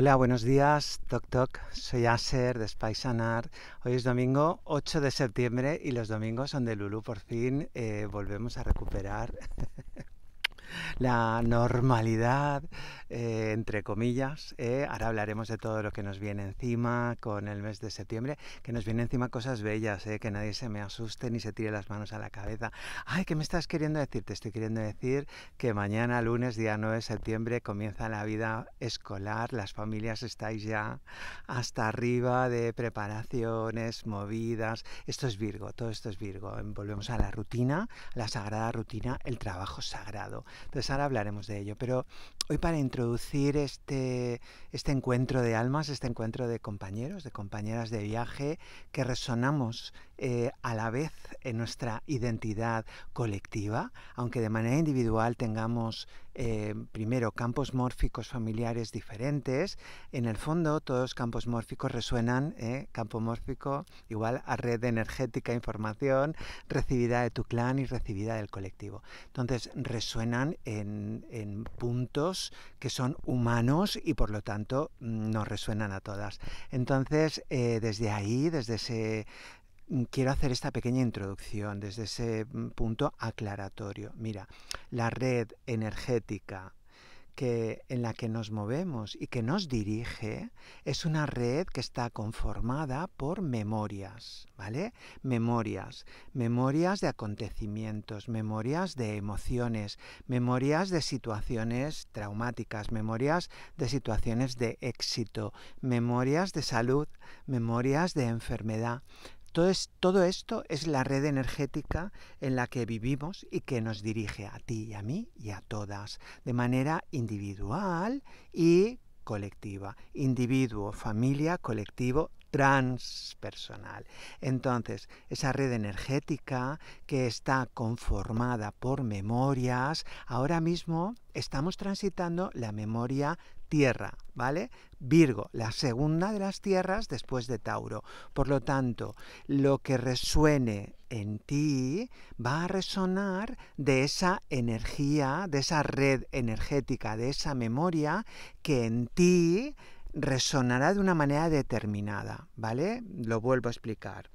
Hola, buenos días, Toc Toc. Soy Aser de Spaisanar. Hoy es domingo 8 de septiembre y los domingos son de Lulu. Por fin eh, volvemos a recuperar la normalidad, eh, entre comillas. Eh, ahora hablaremos de todo lo que nos viene encima con el mes de septiembre, que nos viene encima cosas bellas, eh, que nadie se me asuste ni se tire las manos a la cabeza. Ay, ¿qué me estás queriendo decir? Te estoy queriendo decir que mañana, lunes, día 9 de septiembre, comienza la vida escolar. Las familias estáis ya hasta arriba de preparaciones, movidas. Esto es Virgo, todo esto es Virgo. Volvemos a la rutina, la sagrada rutina, el trabajo sagrado. Entonces ahora hablaremos de ello. Pero hoy para introducir este, este encuentro de almas, este encuentro de compañeros, de compañeras de viaje, que resonamos eh, a la vez en nuestra identidad colectiva, aunque de manera individual tengamos eh, primero campos mórficos familiares diferentes, en el fondo todos campos mórficos resuenan, eh, campo mórfico igual a red energética, información recibida de tu clan y recibida del colectivo. Entonces resuenan en, en puntos que son humanos y por lo tanto nos resuenan a todas. Entonces desde ahí, desde ese Mm, quiero hacer esta pequeña introducción desde ese mm, punto aclaratorio. Mira, la red energética que, en la que nos movemos y que nos dirige es una red que está conformada por memorias, ¿vale? Memorias, memorias de acontecimientos, memorias de emociones, memorias de situaciones traumáticas, memorias de situaciones de éxito, memorias de salud, memorias de enfermedad, todo, todo esto es la red energética en la que vivimos y que nos dirige a ti y a mí y a todas, de manera individual y colectiva. Individuo, familia, colectivo, transpersonal. Entonces, esa red energética que está conformada por memorias, ahora mismo estamos transitando la memoria tierra, ¿vale? Virgo, la segunda de las tierras después de Tauro. Por lo tanto, lo que resuene en ti va a resonar de esa energía, de esa red energética, de esa memoria que en ti resonará de una manera determinada, ¿vale? Lo vuelvo a explicar.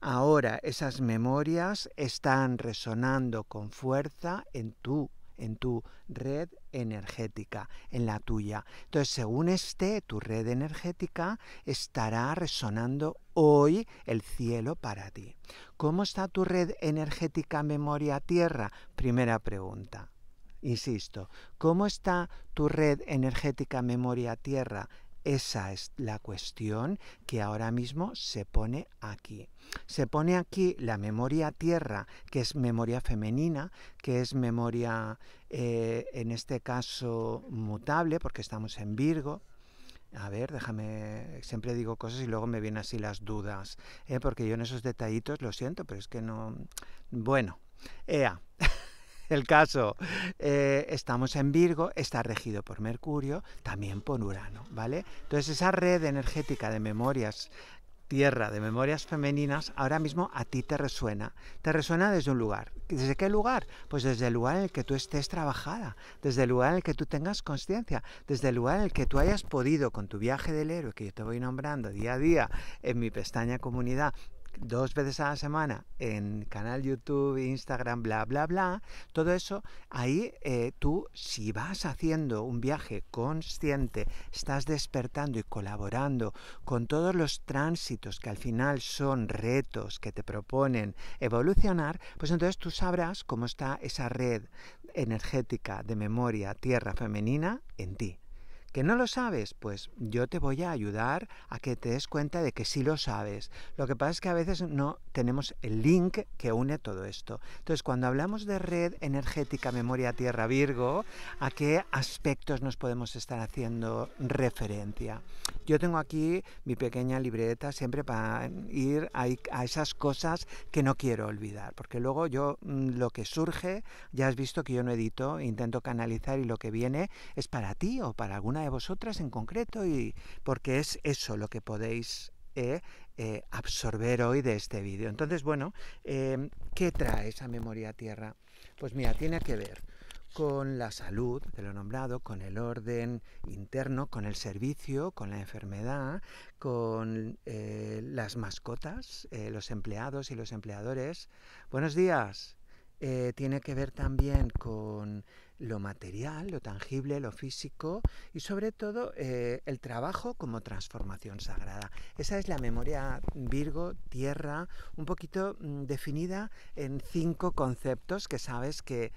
Ahora esas memorias están resonando con fuerza en tu, en tu red energética, en la tuya. Entonces, según esté tu red energética, estará resonando hoy el cielo para ti. ¿Cómo está tu red energética memoria-tierra? Primera pregunta. Insisto, ¿cómo está tu red energética memoria-tierra? Esa es la cuestión que ahora mismo se pone aquí. Se pone aquí la memoria tierra, que es memoria femenina, que es memoria, eh, en este caso, mutable, porque estamos en Virgo, a ver, déjame, siempre digo cosas y luego me vienen así las dudas, ¿eh? porque yo en esos detallitos lo siento, pero es que no... Bueno, ea. el caso. Eh, estamos en Virgo, está regido por Mercurio, también por Urano, ¿vale? Entonces esa red energética de memorias tierra de memorias femeninas ahora mismo a ti te resuena. Te resuena desde un lugar. ¿Desde qué lugar? Pues desde el lugar en el que tú estés trabajada, desde el lugar en el que tú tengas conciencia, desde el lugar en el que tú hayas podido con tu viaje del héroe que yo te voy nombrando día a día en mi pestaña comunidad, dos veces a la semana en canal YouTube, Instagram, bla, bla, bla, todo eso, ahí eh, tú si vas haciendo un viaje consciente, estás despertando y colaborando con todos los tránsitos que al final son retos que te proponen evolucionar, pues entonces tú sabrás cómo está esa red energética de memoria tierra femenina en ti. ¿Que no lo sabes? Pues yo te voy a ayudar a que te des cuenta de que sí lo sabes. Lo que pasa es que a veces no tenemos el link que une todo esto. Entonces, cuando hablamos de red energética memoria Tierra Virgo, ¿a qué aspectos nos podemos estar haciendo referencia? Yo tengo aquí mi pequeña libreta siempre para ir a, a esas cosas que no quiero olvidar, porque luego yo mm, lo que surge, ya has visto que yo no edito, intento canalizar y lo que viene es para ti o para alguna vosotras en concreto, y porque es eso lo que podéis eh, eh, absorber hoy de este vídeo. Entonces, bueno, eh, ¿qué trae esa memoria tierra? Pues mira, tiene que ver con la salud de lo nombrado, con el orden interno, con el servicio, con la enfermedad, con eh, las mascotas, los empleados y los empleadores. Buenos días. tiene que ver también con lo material, lo tangible, lo físico y sobre todo eh, el trabajo como transformación sagrada. Esa es la memoria Virgo, tierra, un poquito mm, definida en cinco conceptos que sabes que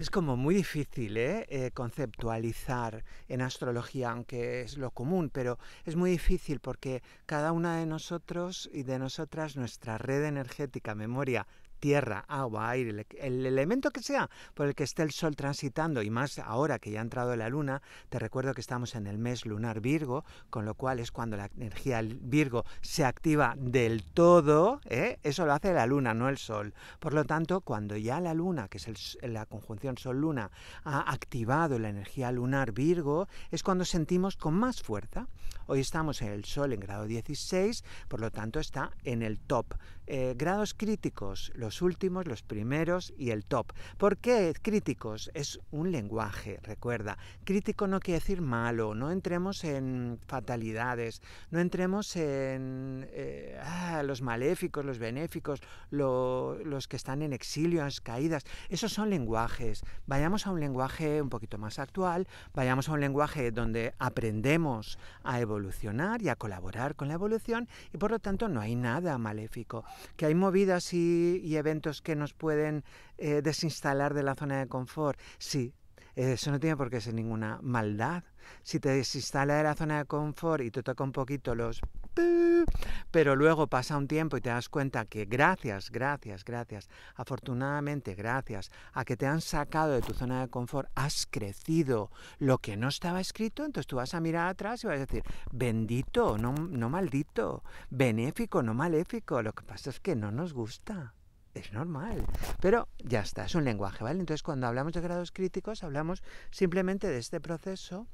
es como muy difícil ¿eh? Eh, conceptualizar en astrología, aunque es lo común, pero es muy difícil porque cada una de nosotros y de nosotras, nuestra red energética, memoria, tierra, agua, aire, el, elemento que sea por el que esté el sol transitando, y más ahora que ya ha entrado la luna, te recuerdo que estamos en el mes lunar Virgo, con lo cual es cuando la energía Virgo se activa del todo, ¿eh? eso lo hace la luna, no el sol. Por lo tanto, cuando ya la luna, que es la conjunción sol-luna, ha activado la energía lunar Virgo, es cuando sentimos con más fuerza. Hoy estamos en el sol en grado 16, por lo tanto está en el top. Eh, grados críticos, los últimos, los primeros y el top. ¿Por qué críticos? Es un lenguaje, recuerda. Crítico no quiere decir malo, no entremos en fatalidades, no entremos en eh, ah, los maléficos, los benéficos, los que están en exilio, en caídas. Esos son lenguajes. Vayamos a un lenguaje un poquito más actual, vayamos a un lenguaje donde aprendemos a evolucionar y a colaborar con la evolución y por lo tanto no hay nada maléfico que hay movidas y, eventos que nos pueden eh, desinstalar de la zona de confort. Sí, eso no tiene por qué ser ninguna maldad. Si te desinstala de la zona de confort y te toca un poquito los... Pero luego pasa un tiempo y te das cuenta que gracias, gracias, gracias, afortunadamente gracias a que te han sacado de tu zona de confort, has crecido lo que no estaba escrito, entonces tú vas a mirar atrás y vas a decir, bendito, no, no maldito, benéfico, no maléfico, lo que pasa es que no nos gusta es normal. Pero ya está, es un lenguaje, ¿vale? Entonces cuando hablamos de grados críticos hablamos simplemente de este proceso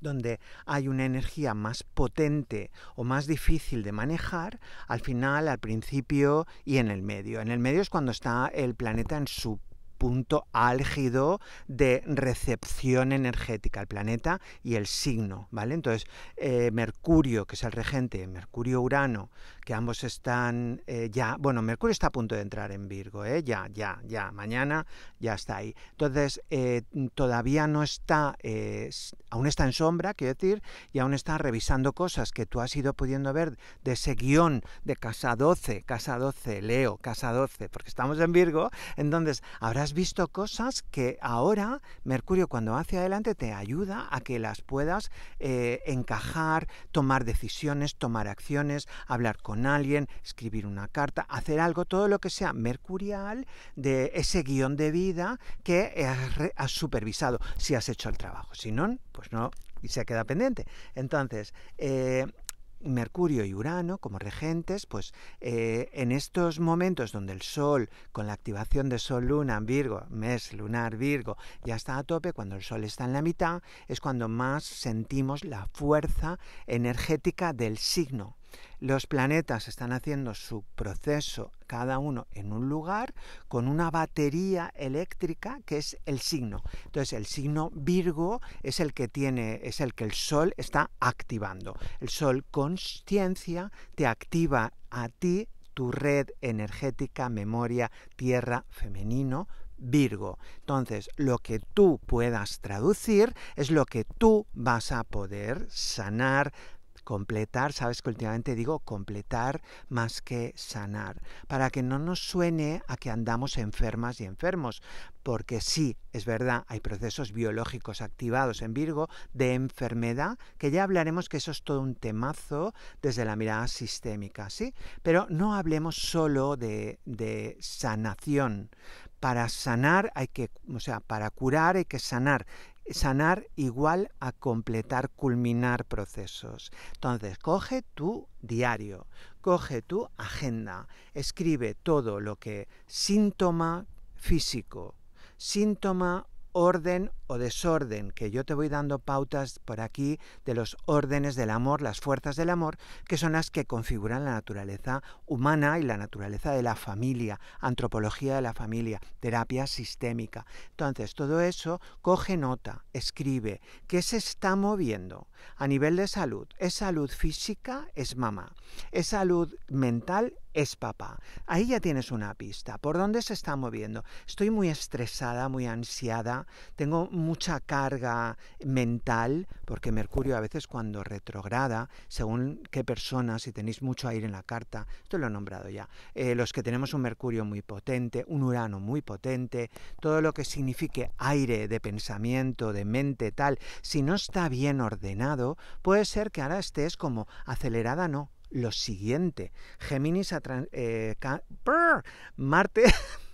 donde hay una energía más potente o más difícil de manejar, al final, al principio y en el medio. En el medio es cuando está el planeta en su punto álgido de recepción energética, el planeta y el signo, ¿vale? Entonces, eh, Mercurio, que es el regente, Mercurio-Urano, que ambos están eh, ya, bueno, Mercurio está a punto de entrar en Virgo, ¿eh? ya, ya, ya, mañana ya está ahí. Entonces, eh, todavía no está, aún está en sombra, quiero decir, y aún está revisando cosas que tú has ido pudiendo ver de ese guión de Casa 12, Casa 12, Leo, Casa 12, porque estamos en Virgo, entonces habrás visto cosas que ahora Mercurio cuando hacia adelante te ayuda a que las puedas eh, encajar, tomar decisiones, tomar acciones, hablar con alguien, escribir una carta, hacer algo, todo lo que sea mercurial de ese guión de vida que has, supervisado, si has hecho el trabajo. Si no, pues no, y se queda pendiente. Entonces, eh, Mercurio y Urano como regentes, pues eh, en estos momentos donde el Sol, con la activación de Sol-Luna Virgo, mes lunar Virgo, ya está a tope, cuando el Sol está en la mitad, es cuando más sentimos la fuerza energética del signo los planetas están haciendo su proceso cada uno en un lugar con una batería eléctrica que es el signo. Entonces el signo Virgo es el que tiene, es el que el Sol está activando. El Sol conciencia te activa a ti tu red energética, memoria, tierra, femenino, Virgo. Entonces, lo que tú puedas traducir es lo que tú vas a poder sanar, completar, sabes que últimamente digo completar más que sanar, para que no nos suene a que andamos enfermas y enfermos, porque sí, es verdad, hay procesos biológicos activados en Virgo de enfermedad, que ya hablaremos que eso es todo un temazo desde la mirada sistémica, ¿sí? Pero no hablemos solo de, de sanación, para sanar hay que, o sea, para curar hay que sanar sanar igual a completar, culminar procesos. Entonces, coge tu diario, coge tu agenda, escribe todo lo que síntoma físico, síntoma orden o desorden, que yo te voy dando pautas por aquí de los órdenes del amor, las fuerzas del amor, que son las que configuran la naturaleza humana y la naturaleza de la familia, antropología de la familia, terapia sistémica. Entonces, todo eso coge nota, escribe, ¿qué se está moviendo a nivel de salud? ¿Es salud física? Es mamá. ¿Es salud mental? es papá. Ahí ya tienes una pista. ¿Por dónde se está moviendo? Estoy muy estresada, muy ansiada, tengo mucha carga mental, porque Mercurio a veces cuando retrograda, según qué persona, si tenéis mucho aire en la carta, esto lo he nombrado ya, eh, los que tenemos un Mercurio muy potente, un Urano muy potente, todo lo que signifique aire de pensamiento, de mente, tal, si no está bien ordenado, puede ser que ahora estés como acelerada, no, lo siguiente. Géminis a eh, Marte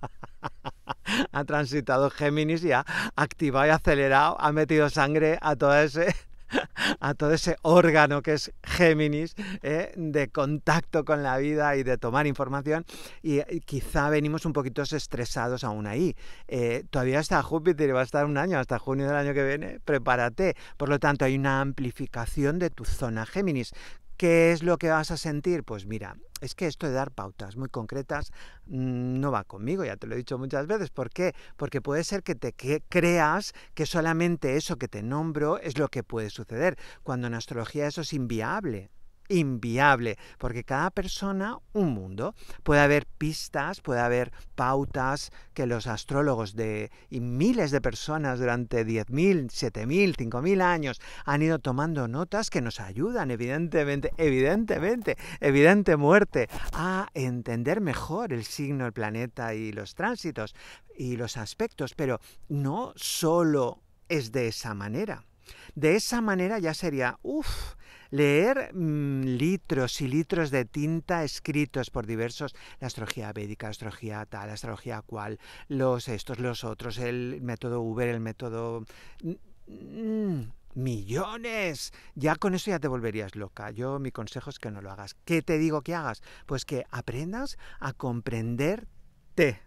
ha transitado Géminis y ha activado y acelerado, ha metido sangre a todo ese a todo ese órgano que es Géminis, ¿eh? de contacto con la vida y de tomar información, y quizá venimos un poquito estresados aún ahí. Eh, todavía está Júpiter y va a estar un año, hasta junio del año que viene, prepárate. Por lo tanto, hay una amplificación de tu zona Géminis. ¿Qué es lo que vas a sentir? Pues mira, es que esto de dar pautas muy concretas mm, no va conmigo, ya te lo he dicho muchas veces. ¿Por qué? Porque puede ser que te creas que solamente eso que te nombro es lo que puede suceder, cuando en astrología eso es inviable inviable, porque cada persona un mundo. Puede haber pistas, puede haber pautas que los astrólogos de y miles de personas durante 10.000, 7.000, 5.000 años han ido tomando notas que nos ayudan, evidentemente, evidentemente, evidente muerte, a entender mejor el signo, el planeta y los tránsitos y los aspectos, pero no solo es de esa manera. De esa manera ya sería, uff, leer mm, litros y litros de tinta escritos por diversos, la astrología védica, la astrología tal, la astrología cual, los estos, los otros, el método Uber, el método... Mm, mm, millones. Ya con eso ya te volverías loca. Yo mi consejo es que no lo hagas. ¿Qué te digo que hagas? Pues que aprendas a comprenderte.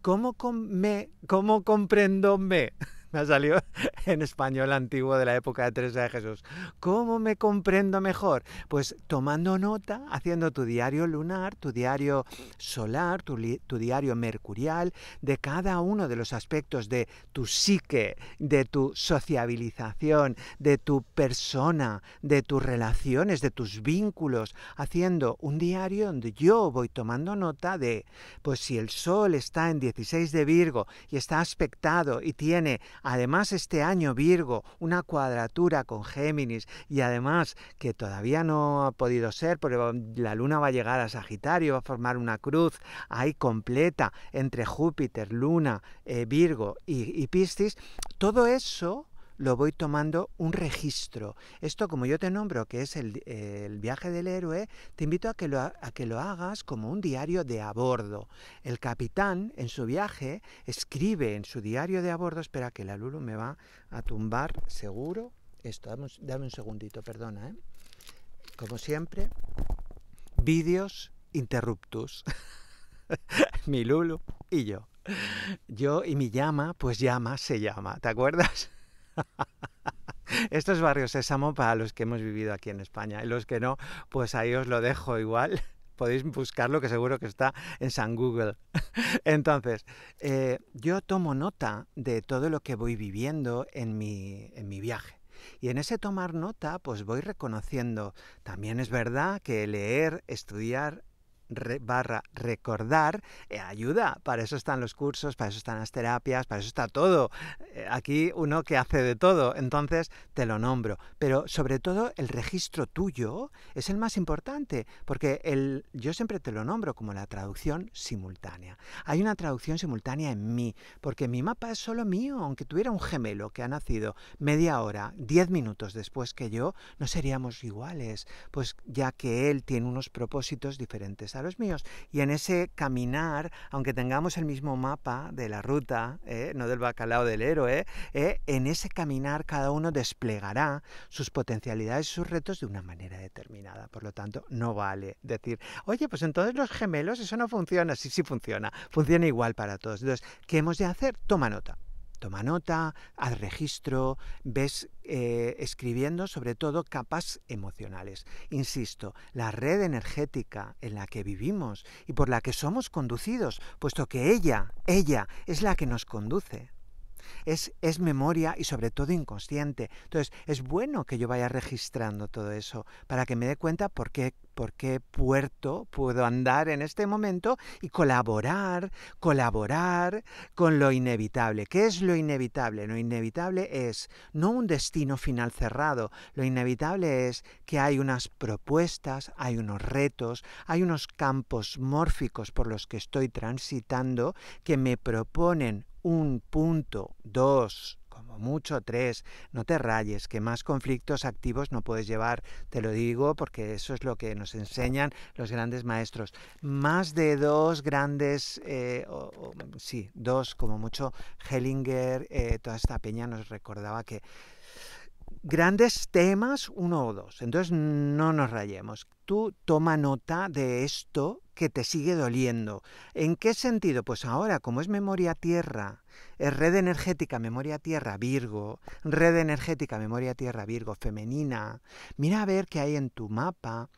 ¿Cómo, me, ¿Cómo comprendo me? me ha salido en español antiguo de la época de Teresa de Jesús. ¿Cómo me comprendo mejor? Pues tomando nota, haciendo tu diario lunar, tu diario solar, tu, tu diario mercurial, de cada uno de los aspectos de tu psique, de tu sociabilización, de tu persona, de tus relaciones, de tus vínculos, haciendo un diario donde yo voy tomando nota de, pues si el sol está en 16 de Virgo y está aspectado y tiene Además, este año Virgo, una cuadratura con Géminis y además que todavía no ha podido ser, porque la luna va a llegar a Sagitario, va a formar una cruz ahí completa entre Júpiter, luna, eh, Virgo y Piscis, todo eso lo voy tomando un registro. Esto, como yo te nombro, que es el, viaje del héroe, te invito a que, lo, a que lo hagas como un diario de a bordo. El capitán, en su viaje, escribe en su diario de a bordo, espera que la Lulu me va a tumbar, seguro. Esto, dame un, dame un segundito, perdona. ¿eh? Como siempre, vídeos interruptus. mi Lulu y yo. Yo y mi llama, pues llama se llama, ¿te acuerdas? Estos barrios Sésamo para los que hemos vivido aquí en España y los que no, pues ahí os lo dejo igual. Podéis buscarlo que seguro que está en San Google. Entonces, eh, yo tomo nota de todo lo que voy viviendo en mi, en mi viaje. Y en ese tomar nota, pues voy reconociendo. También es verdad que leer, estudiar, barra recordar eh, ayuda. Para eso están los cursos, para eso están las terapias, para eso está todo. Eh, aquí uno que hace de todo, entonces te lo nombro. Pero sobre todo el registro tuyo es el más importante, porque el, yo siempre te lo nombro como la traducción simultánea. Hay una traducción simultánea en mí, porque mi mapa es solo mío, aunque tuviera un gemelo que ha nacido media hora, diez minutos después que yo, no seríamos iguales, pues ya que él tiene unos propósitos diferentes a los míos. Y en ese caminar, aunque tengamos el mismo mapa de la ruta, ¿eh? no del bacalao del héroe, ¿eh? en ese caminar cada uno desplegará sus potencialidades y sus retos de una manera determinada. Por lo tanto, no vale decir, oye, pues entonces los gemelos, eso no funciona. Sí, sí funciona. Funciona igual para todos. Entonces, ¿qué hemos de hacer? Toma nota. Toma nota, haz registro, ves eh, escribiendo sobre todo capas emocionales. Insisto, la red energética en la que vivimos y por la que somos conducidos, puesto que ella, ella es la que nos conduce es, es memoria y sobre todo inconsciente. Entonces, es bueno que yo vaya registrando todo eso para que me dé cuenta por qué, por qué puerto puedo andar en este momento y colaborar, colaborar con lo inevitable. ¿Qué es lo inevitable? Lo inevitable es no un destino final cerrado, lo inevitable es que hay unas propuestas, hay unos retos, hay unos campos mórficos por los que estoy transitando que me proponen un punto, dos, como mucho tres. No te rayes, que más conflictos activos no puedes llevar, te lo digo porque eso es lo que nos enseñan los grandes maestros. Más de dos grandes, eh, sí, dos como mucho, Hellinger, eh, toda esta peña nos recordaba que grandes temas, uno o dos. Entonces no nos rayemos. Tú toma nota de esto que te sigue doliendo. ¿En qué sentido? Pues ahora, como es memoria tierra, es red energética, memoria tierra, Virgo, red energética, memoria tierra, Virgo, femenina, mira a ver qué hay en tu mapa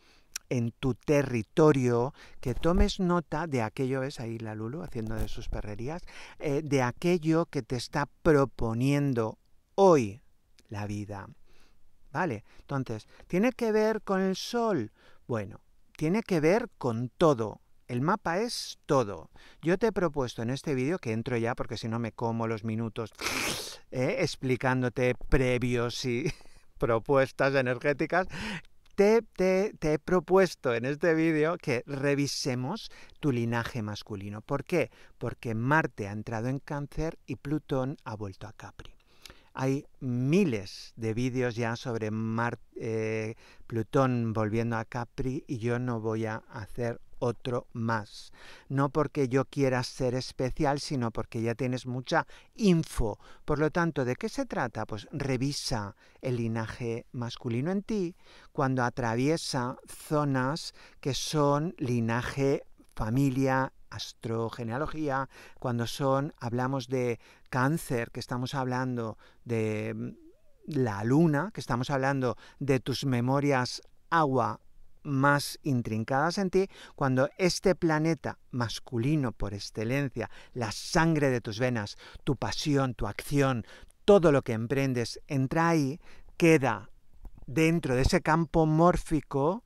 en tu territorio, que tomes nota de aquello, es ahí la Lulu haciendo de sus perrerías, eh, de aquello que te está proponiendo hoy la vida. ¿Vale? Entonces, ¿tiene que ver con el sol? Bueno, tiene que ver con todo. El mapa es todo. Yo te he propuesto en este vídeo, que entro ya porque si no me como los minutos eh, explicándote previos y propuestas energéticas, te, te, he propuesto en este vídeo que revisemos tu linaje masculino. ¿Por qué? Porque Marte ha entrado en cáncer y Plutón ha vuelto a Capri. Hay miles de vídeos ya sobre eh, Plutón volviendo a Capri y yo no voy a hacer otro más. No porque yo quiera ser especial, sino porque ya tienes mucha info. Por lo tanto, ¿de qué se trata? Pues revisa el linaje masculino en ti cuando atraviesa zonas que son linaje familia, astrogenealogía, cuando son, hablamos de cáncer, que estamos hablando de mm, la luna, que estamos hablando de tus memorias agua más intrincadas en ti, cuando este planeta masculino por excelencia, la sangre de tus venas, tu pasión, tu acción, todo lo que emprendes, entra ahí, queda dentro de ese campo mórfico,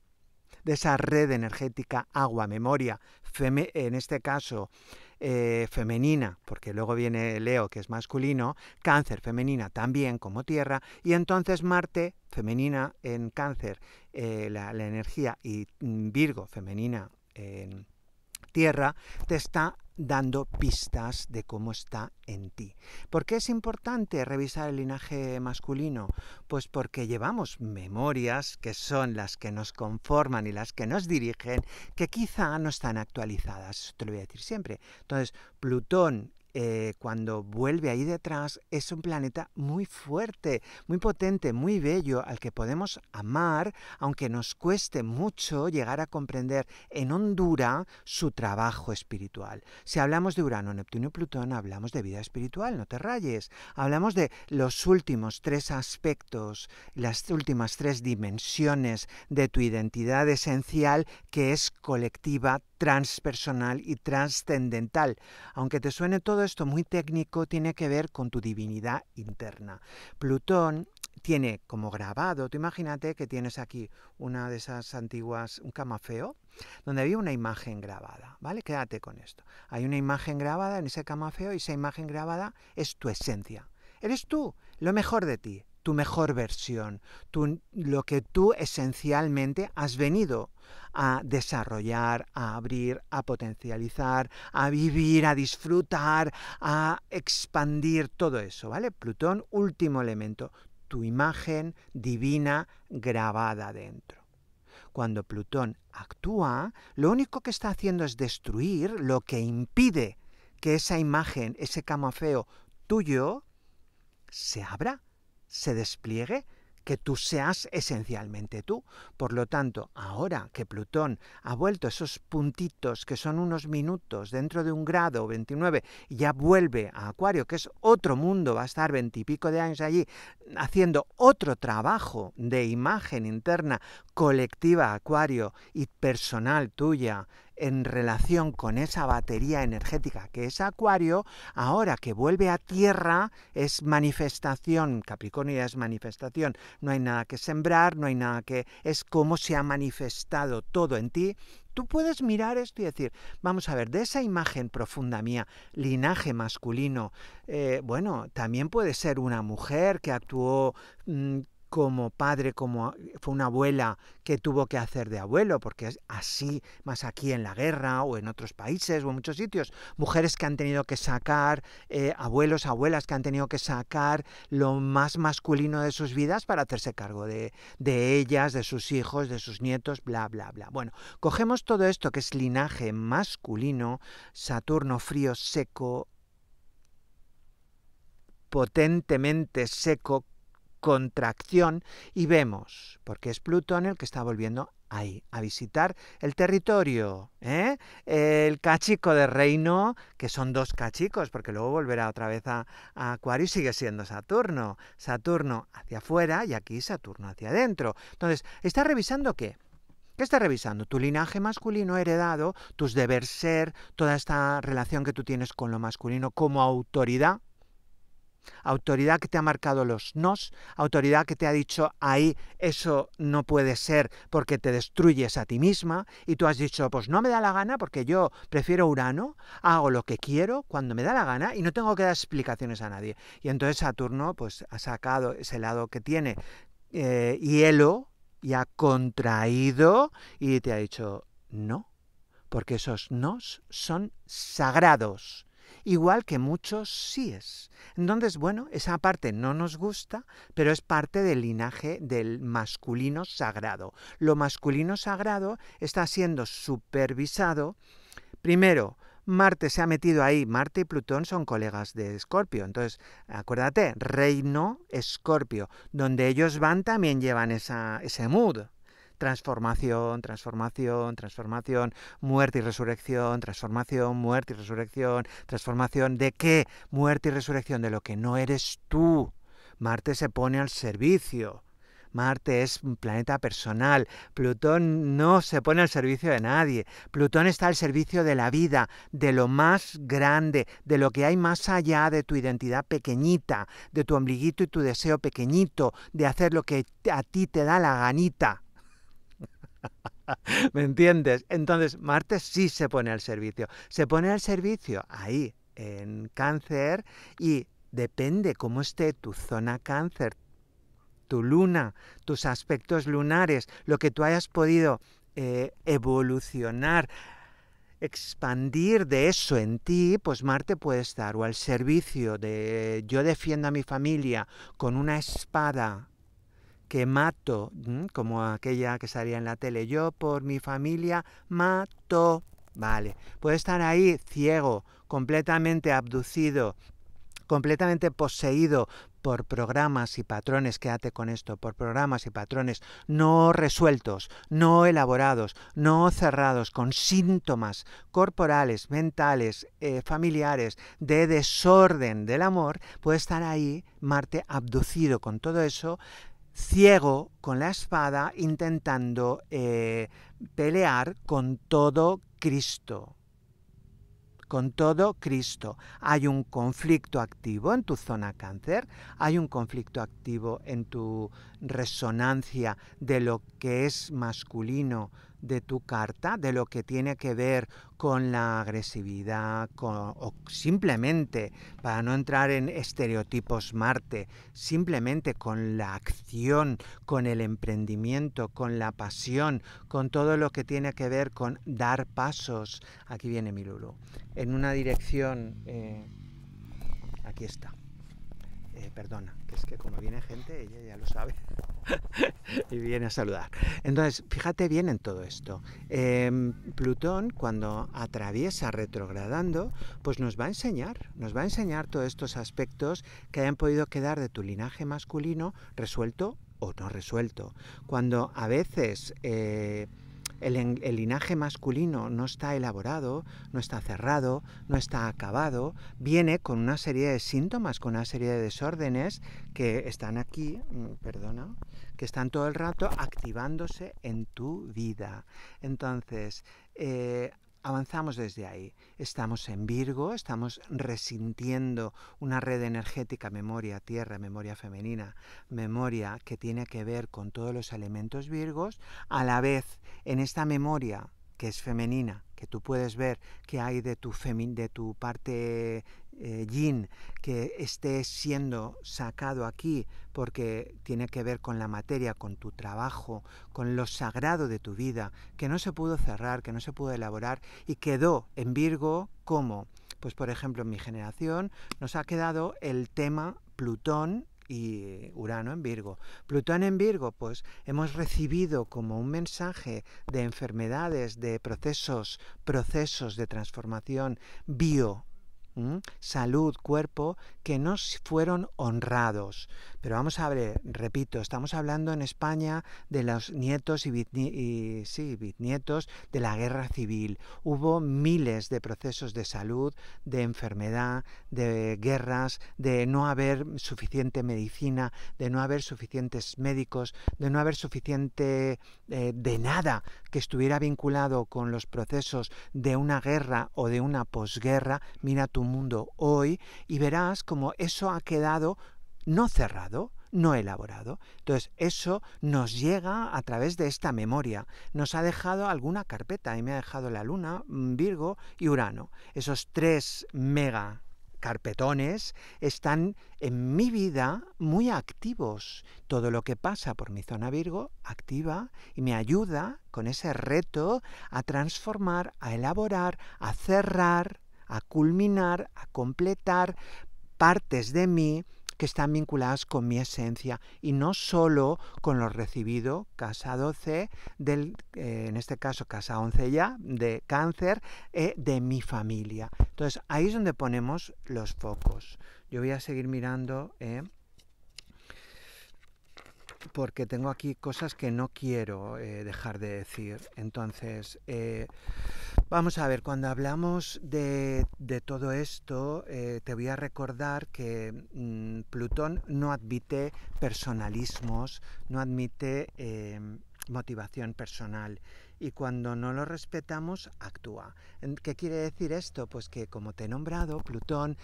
de esa red energética agua, memoria, en este caso eh, femenina, porque luego viene Leo, que es masculino, cáncer femenina también como tierra, y entonces Marte femenina en cáncer, eh, la, la, energía, y mm, Virgo femenina en tierra te está dando pistas de cómo está en ti. ¿Por qué es importante revisar el linaje masculino? Pues porque llevamos memorias que son las que nos conforman y las que nos dirigen, que quizá no están actualizadas, te lo voy a decir siempre. Entonces, Plutón eh, cuando vuelve ahí detrás, es un planeta muy fuerte, muy potente, muy bello, al que podemos amar, aunque nos cueste mucho llegar a comprender en hondura su trabajo espiritual. Si hablamos de Urano, Neptuno y Plutón, hablamos de vida espiritual, no te rayes. Hablamos de los últimos tres aspectos, las últimas tres dimensiones de tu identidad esencial que es colectiva, transpersonal y trascendental. Aunque te suene todo esto muy técnico, tiene que ver con tu divinidad interna. Plutón tiene como grabado, tú imagínate que tienes aquí una de esas antiguas, un camafeo, donde había una imagen grabada, ¿vale? Quédate con esto. Hay una imagen grabada en ese camafeo y esa imagen grabada es tu esencia. Eres tú, lo mejor de ti, tu mejor versión, lo que tú esencialmente has venido a desarrollar, a abrir, a potencializar, a vivir, a disfrutar, a expandir todo eso, ¿vale? Plutón, último elemento, tu imagen divina grabada dentro. Cuando Plutón actúa, lo único que está haciendo es destruir lo que impide que esa imagen, ese camafeo tuyo, se abra se despliegue, que tú seas esencialmente tú. Por lo tanto, ahora que Plutón ha vuelto esos puntitos que son unos minutos dentro de un grado 29 ya vuelve a Acuario, que es otro mundo, va a estar veintipico de años allí haciendo otro trabajo de imagen interna colectiva Acuario y personal tuya en relación con esa batería energética que es Acuario, ahora que vuelve a Tierra, es manifestación, Capricornio ya es manifestación, no hay nada que sembrar, no hay nada que... es como se ha manifestado todo en ti. Tú puedes mirar esto y decir, vamos a ver, de esa imagen profunda mía, linaje masculino, eh, bueno, también puede ser una mujer que actuó mm, como padre, como fue una abuela que tuvo que hacer de abuelo, porque es así más aquí en la guerra o en otros países o en muchos sitios, mujeres que han tenido que sacar, eh, abuelos, abuelas que han tenido que sacar lo más masculino de sus vidas para hacerse cargo de, de ellas, de sus hijos, de sus nietos, bla, bla, bla. Bueno, cogemos todo esto que es linaje masculino, Saturno frío, seco, potentemente seco, contracción y vemos, porque es Plutón el que está volviendo ahí, a visitar el territorio, ¿eh? el cachico de reino, que son dos cachicos, porque luego volverá otra vez a, Acuario y sigue siendo Saturno. Saturno hacia afuera y aquí Saturno hacia adentro. Entonces, ¿está revisando qué? ¿Qué está revisando? Tu linaje masculino heredado, tus deber ser, toda esta relación que tú tienes con lo masculino como autoridad, autoridad que te ha marcado los nos, autoridad que te ha dicho ahí eso no puede ser porque te destruyes a ti misma y tú has dicho pues no me da la gana porque yo prefiero Urano, hago lo que quiero cuando me da la gana y no tengo que dar explicaciones a nadie. Y entonces Saturno pues ha sacado ese lado que tiene eh, hielo y ha contraído y te ha dicho no, porque esos nos son sagrados igual que muchos síes. Entonces, bueno, esa parte no nos gusta, pero es parte del linaje del masculino sagrado. Lo masculino sagrado está siendo supervisado, primero, Marte se ha metido ahí. Marte y Plutón son colegas de Escorpio. Entonces, acuérdate, reino Escorpio, donde ellos van también llevan ese mood transformación, transformación, transformación, muerte y resurrección, transformación, muerte y resurrección, transformación de qué? Muerte y resurrección de lo que no eres tú. Marte se pone al servicio. Marte es un planeta personal. Plutón no se pone al servicio de nadie. Plutón está al servicio de la vida, de lo más grande, de lo que hay más allá de tu identidad pequeñita, de tu ombliguito y tu deseo pequeñito, de hacer lo que a ti te da la ganita. ¿Me entiendes? Entonces, Marte sí se pone al servicio. Se pone al servicio ahí, en cáncer, y depende cómo esté tu zona cáncer, tu luna, tus aspectos lunares, lo que tú hayas podido eh, evolucionar, expandir de eso en ti, pues Marte puede estar o al servicio de yo defiendo a mi familia con una espada que mato, como aquella que salía en la tele, yo por mi familia mato. Vale, puede estar ahí ciego, completamente abducido, completamente poseído por programas y patrones, quédate con esto, por programas y patrones no resueltos, no elaborados, no cerrados, con síntomas corporales, mentales, eh, familiares, de desorden del amor, puede estar ahí Marte abducido con todo eso, ciego con la espada intentando eh, pelear con todo Cristo. Con todo Cristo. Hay un conflicto activo en tu zona cáncer, hay un conflicto activo en tu resonancia de lo que es masculino de tu carta, de lo que tiene que ver con la agresividad o simplemente, para no entrar en estereotipos Marte, simplemente con la acción, con el emprendimiento, con la pasión, con todo lo que tiene que ver con dar pasos, aquí viene mi en una dirección, eh, aquí está. Eh, perdona, que es que como viene gente, ella ya lo sabe y viene a saludar. Entonces, fíjate bien en todo esto. Em, Plutón, cuando atraviesa retrogradando, pues nos va a enseñar, nos va a enseñar todos estos aspectos que hayan podido quedar de tu linaje masculino resuelto o no resuelto. Cuando a veces... Eh, el, linaje masculino no está elaborado, no está cerrado, no está acabado, viene con una serie de síntomas, con una serie de desórdenes que están aquí, mm, perdona, que están todo el rato activándose en tu vida. Entonces, eh, avanzamos desde ahí. Estamos en Virgo, estamos resintiendo una red energética memoria tierra, memoria femenina, memoria que tiene que ver con todos los elementos Virgos, a la vez en esta memoria que es femenina, que tú puedes ver que hay de tu, de tu parte eh, que esté siendo sacado aquí porque tiene que ver con la materia, con tu trabajo, con lo sagrado de tu vida, que no se pudo cerrar, que no se pudo elaborar y quedó en Virgo como, pues por ejemplo en mi generación nos ha quedado el tema Plutón y Urano en Virgo. Plutón en Virgo, pues hemos recibido como un mensaje de enfermedades, de procesos, procesos de transformación bio salud, cuerpo, que no fueron honrados. Pero vamos a ver, repito, estamos hablando en España de los nietos y, bisnietos de la guerra civil. Hubo miles de procesos de salud, de enfermedad, de guerras, de no haber suficiente medicina, de no haber suficientes médicos, de no haber suficiente eh, de nada que estuviera vinculado con los procesos de una guerra o de una posguerra. Mira tu mundo hoy y verás como eso ha quedado no cerrado, no elaborado. Entonces, eso nos llega a través de esta memoria. Nos ha dejado alguna carpeta y me ha dejado la Luna, mm, Virgo y Urano. Esos tres mega carpetones están en mi vida muy activos. Todo lo que pasa por mi zona Virgo activa y me ayuda con ese reto a transformar, a elaborar, a cerrar, a culminar, a completar partes de mí que están vinculadas con mi esencia y no solo con lo recibido, casa 12, del, eh, en este caso casa 11 ya, de cáncer, eh, de mi familia. Entonces ahí es donde ponemos los focos. Yo voy a seguir mirando. Eh, porque tengo aquí cosas que no quiero eh, dejar de decir. Entonces, eh, vamos a ver, cuando hablamos de, todo esto, eh, te voy a recordar que mm, Plutón no admite personalismos, no admite motivación personal y cuando no lo respetamos actúa. ¿Qué quiere decir esto? Pues que como te he nombrado, Plutón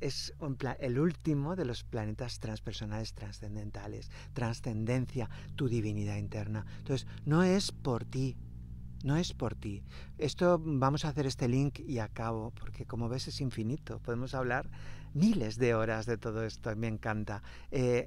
es el último de los planetas transpersonales trascendentales, trascendencia, tu divinidad interna. Entonces, no es por ti, no es por ti. Esto vamos a hacer este link y acabo, porque como ves es infinito. Podemos hablar miles de horas de todo esto, me encanta. Eh,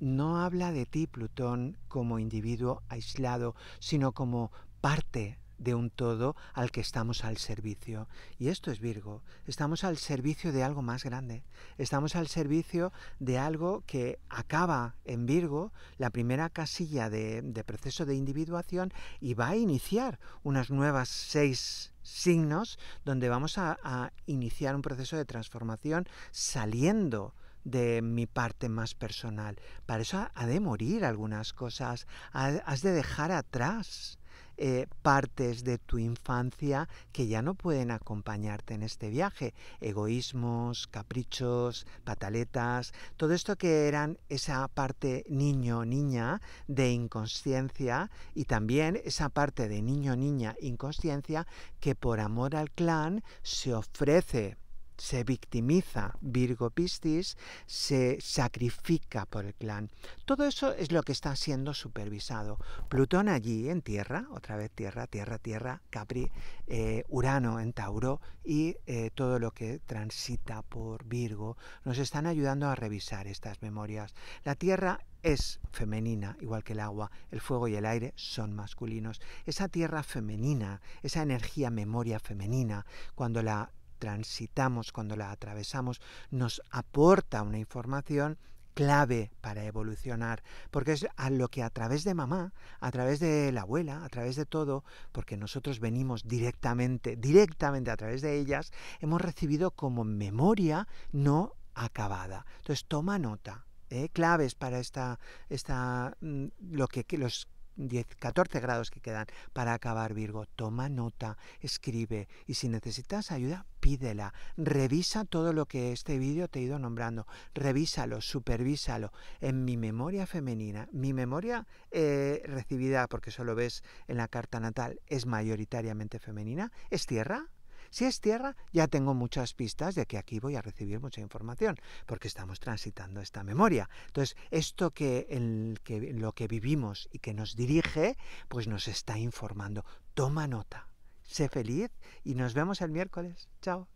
no habla de ti, Plutón, como individuo aislado, sino como parte de un todo al que estamos al servicio. Y esto es Virgo, estamos al servicio de algo más grande, estamos al servicio de algo que acaba en Virgo la primera casilla de, proceso de individuación y va a iniciar unas nuevas seis signos donde vamos a, a iniciar un proceso de transformación saliendo de mi parte más personal. Para eso ha de morir algunas cosas, has de dejar atrás eh, partes de tu infancia que ya no pueden acompañarte en este viaje. Egoísmos, caprichos, pataletas, todo esto que eran esa parte niño-niña de inconsciencia y también esa parte de niño-niña inconsciencia que por amor al clan se ofrece se victimiza Virgo Piscis, se sacrifica por el clan. Todo eso es lo que está siendo supervisado. Plutón allí en Tierra, otra vez Tierra, Tierra, Tierra, Capri, eh, Urano en Tauro y eh, todo lo que transita por Virgo, nos están ayudando a revisar estas memorias. La Tierra es femenina, igual que el agua, el fuego y el aire son masculinos. Esa tierra femenina, esa energía memoria femenina, cuando la transitamos, cuando la atravesamos, nos aporta una información clave para evolucionar, porque es a lo que a través de mamá, a través de la abuela, a través de todo, porque nosotros venimos directamente, directamente a través de ellas, hemos recibido como memoria no acabada. Entonces toma nota, ¿eh? claves para esta, esta, mm, lo que, los 14 grados que quedan para acabar Virgo. Toma nota, escribe y si necesitas ayuda, pídela. Revisa todo lo que este vídeo te he ido nombrando. Revísalo, supervísalo. En mi memoria femenina, mi memoria eh, recibida, porque solo ves en la carta natal, es mayoritariamente femenina, es tierra, si es tierra, ya tengo muchas pistas de que aquí voy a recibir mucha información, porque estamos transitando esta memoria. Entonces, esto que, el, que lo que vivimos y que nos dirige, pues nos está informando. Toma nota. Sé feliz y nos vemos el miércoles. Chao.